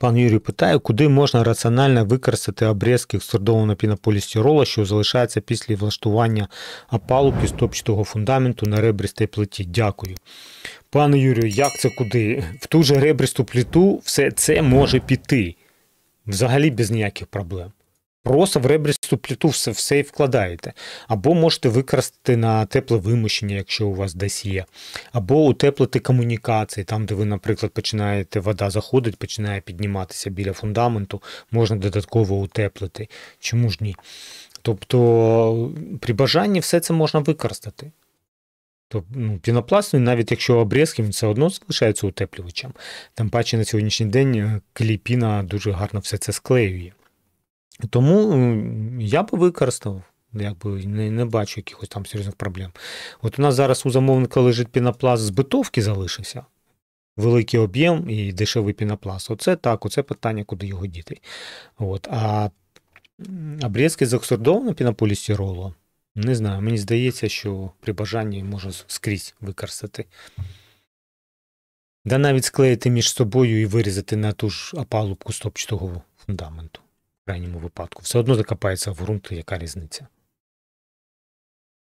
Пан Юрій питає, куди можна раціонально використати обрізки сордованого пінополістирола, що залишається після влаштування опалубки стопчатого фундаменту на ребристій плиті. Дякую. Пане Юрію, як це куди? В ту же ребристу пліту все це може піти. Взагалі без ніяких проблем. Просто в ребристу плиту все і вкладаєте. Або можете використати на тепле вимощення, якщо у вас десь є. Або утеплити комунікації, там, де ви, наприклад, починаєте, вода заходить, починає підніматися біля фундаменту, можна додатково утеплити. Чому ж ні? Тобто, при бажанні все це можна використати. Тобто, ну, пінопласт, навіть якщо обрізки, він все одно залишається утеплювачем. Тим паче на сьогоднішній день е, кліпіна дуже гарно все це склеює. Тому я би використав. Якби не не бачу якихось там серйозних проблем. От у нас зараз у замовника лежить пінопласт з битовки залишився, великий об'єм і дешевий пінопласт. Оце так, оце питання, куди його діти. От. А обрізки з оксидованого пінополістиролу, не знаю, мені здається, що при бажанні можу скрізь використати. Да навіть склеїти між собою і вирізати на ту ж опалубку стопчатого фундаменту крайньому випадку. Все одно закопається в ґрунт, яка різниця.